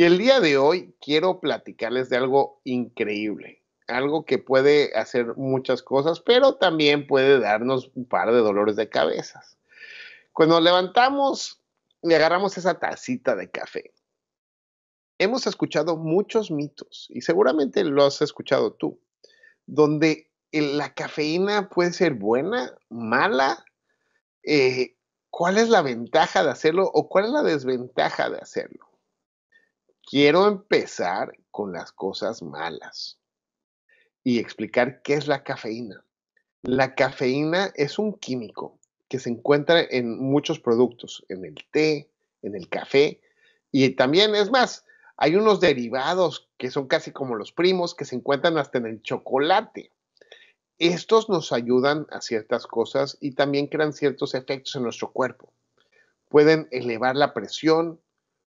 Y el día de hoy quiero platicarles de algo increíble, algo que puede hacer muchas cosas, pero también puede darnos un par de dolores de cabezas. Cuando levantamos y agarramos esa tacita de café, hemos escuchado muchos mitos y seguramente lo has escuchado tú, donde la cafeína puede ser buena, mala, eh, cuál es la ventaja de hacerlo o cuál es la desventaja de hacerlo. Quiero empezar con las cosas malas y explicar qué es la cafeína. La cafeína es un químico que se encuentra en muchos productos, en el té, en el café y también, es más, hay unos derivados que son casi como los primos que se encuentran hasta en el chocolate. Estos nos ayudan a ciertas cosas y también crean ciertos efectos en nuestro cuerpo. Pueden elevar la presión,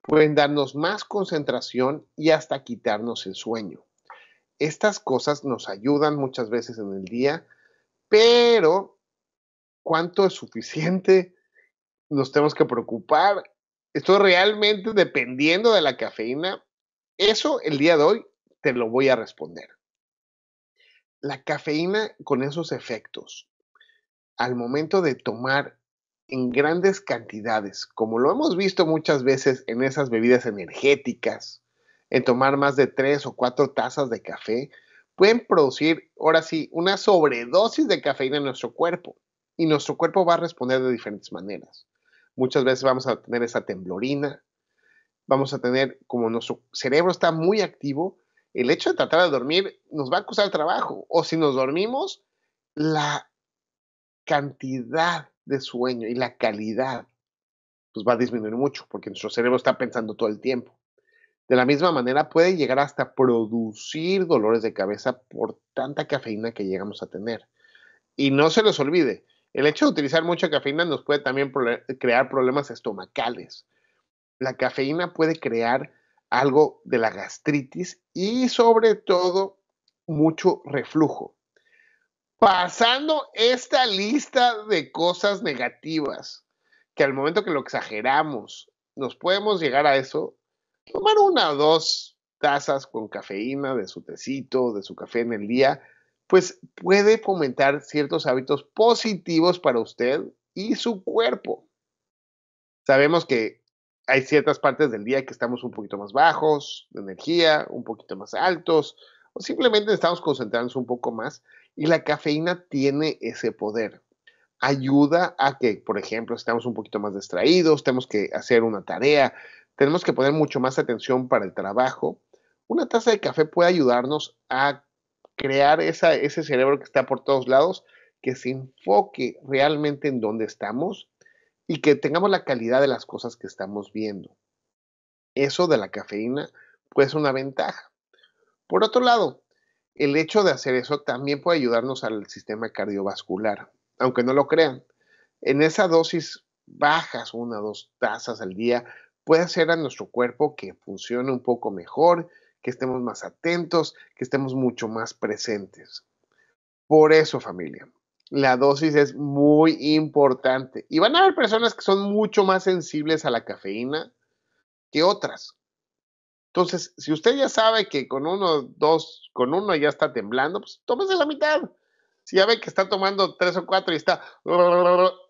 pueden darnos más concentración y hasta quitarnos el sueño. Estas cosas nos ayudan muchas veces en el día, pero ¿cuánto es suficiente? Nos tenemos que preocupar. Estoy realmente dependiendo de la cafeína. Eso el día de hoy te lo voy a responder. La cafeína con esos efectos, al momento de tomar en grandes cantidades, como lo hemos visto muchas veces en esas bebidas energéticas, en tomar más de tres o cuatro tazas de café, pueden producir, ahora sí, una sobredosis de cafeína en nuestro cuerpo. Y nuestro cuerpo va a responder de diferentes maneras. Muchas veces vamos a tener esa temblorina, vamos a tener, como nuestro cerebro está muy activo, el hecho de tratar de dormir nos va a costar trabajo. O si nos dormimos, la cantidad de sueño y la calidad, pues va a disminuir mucho, porque nuestro cerebro está pensando todo el tiempo. De la misma manera, puede llegar hasta producir dolores de cabeza por tanta cafeína que llegamos a tener. Y no se les olvide, el hecho de utilizar mucha cafeína nos puede también crear problemas estomacales. La cafeína puede crear algo de la gastritis y sobre todo mucho reflujo pasando esta lista de cosas negativas, que al momento que lo exageramos, nos podemos llegar a eso, tomar una o dos tazas con cafeína de su tecito, de su café en el día, pues puede fomentar ciertos hábitos positivos para usted y su cuerpo. Sabemos que hay ciertas partes del día que estamos un poquito más bajos de energía, un poquito más altos, o simplemente estamos concentrándonos un poco más. Y la cafeína tiene ese poder. Ayuda a que, por ejemplo, estamos un poquito más distraídos, tenemos que hacer una tarea, tenemos que poner mucho más atención para el trabajo. Una taza de café puede ayudarnos a crear ese cerebro que está por todos lados, que se enfoque realmente en dónde estamos y que tengamos la calidad de las cosas que estamos viendo. Eso de la cafeína pues, ser una ventaja. Por otro lado, el hecho de hacer eso también puede ayudarnos al sistema cardiovascular, aunque no lo crean. En esa dosis bajas, una o dos tazas al día, puede hacer a nuestro cuerpo que funcione un poco mejor, que estemos más atentos, que estemos mucho más presentes. Por eso, familia, la dosis es muy importante. Y van a haber personas que son mucho más sensibles a la cafeína que otras. Entonces, si usted ya sabe que con uno, dos, con uno ya está temblando, pues tómese la mitad. Si ya ve que está tomando tres o cuatro y está,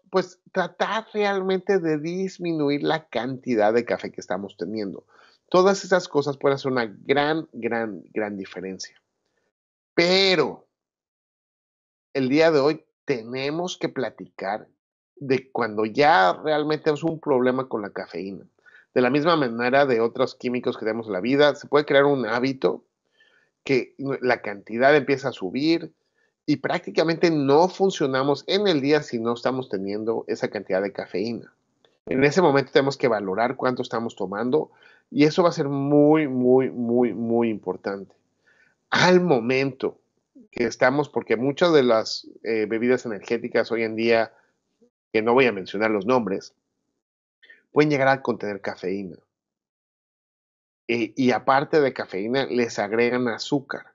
pues tratar realmente de disminuir la cantidad de café que estamos teniendo. Todas esas cosas pueden hacer una gran, gran, gran diferencia. Pero el día de hoy tenemos que platicar de cuando ya realmente es un problema con la cafeína. De la misma manera de otros químicos que tenemos en la vida, se puede crear un hábito que la cantidad empieza a subir y prácticamente no funcionamos en el día si no estamos teniendo esa cantidad de cafeína. En ese momento tenemos que valorar cuánto estamos tomando y eso va a ser muy, muy, muy, muy importante. Al momento que estamos, porque muchas de las eh, bebidas energéticas hoy en día, que no voy a mencionar los nombres, pueden llegar a contener cafeína. Eh, y aparte de cafeína, les agregan azúcar.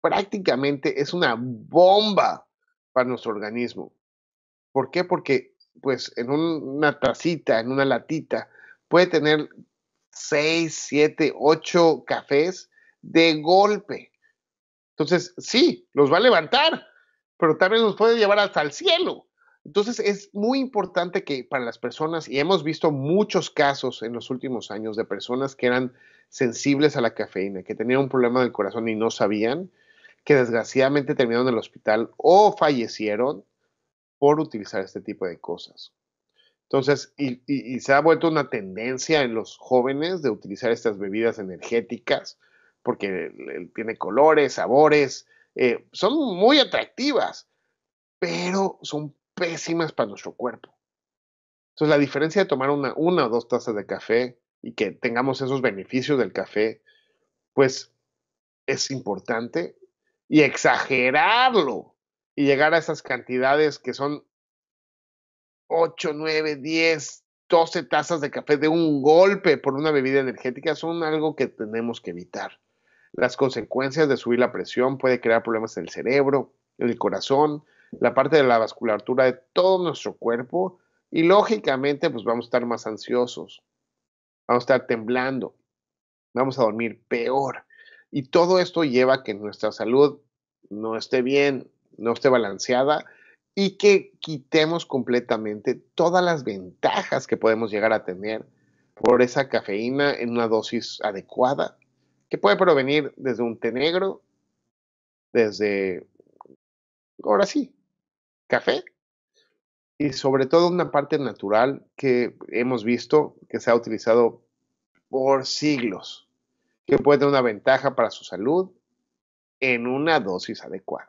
Prácticamente es una bomba para nuestro organismo. ¿Por qué? Porque pues en una tacita, en una latita, puede tener 6, 7, 8 cafés de golpe. Entonces, sí, los va a levantar, pero también los puede llevar hasta el cielo. Entonces es muy importante que para las personas, y hemos visto muchos casos en los últimos años de personas que eran sensibles a la cafeína, que tenían un problema del corazón y no sabían, que desgraciadamente terminaron en el hospital o fallecieron por utilizar este tipo de cosas. Entonces, y, se ha vuelto una tendencia en los jóvenes de utilizar estas bebidas energéticas porque tiene colores, sabores, eh, son muy atractivas, pero son pésimas para nuestro cuerpo. Entonces, la diferencia de tomar una, una o dos tazas de café y que tengamos esos beneficios del café, pues es importante y exagerarlo y llegar a esas cantidades que son 8, 9, 10, 12 tazas de café de un golpe por una bebida energética son algo que tenemos que evitar. Las consecuencias de subir la presión puede crear problemas en el cerebro, en el corazón, la parte de la vasculatura de todo nuestro cuerpo y lógicamente pues vamos a estar más ansiosos, vamos a estar temblando, vamos a dormir peor y todo esto lleva a que nuestra salud no esté bien, no esté balanceada y que quitemos completamente todas las ventajas que podemos llegar a tener por esa cafeína en una dosis adecuada, que puede provenir desde un té negro, desde, ahora sí, café y sobre todo una parte natural que hemos visto que se ha utilizado por siglos, que puede tener una ventaja para su salud en una dosis adecuada.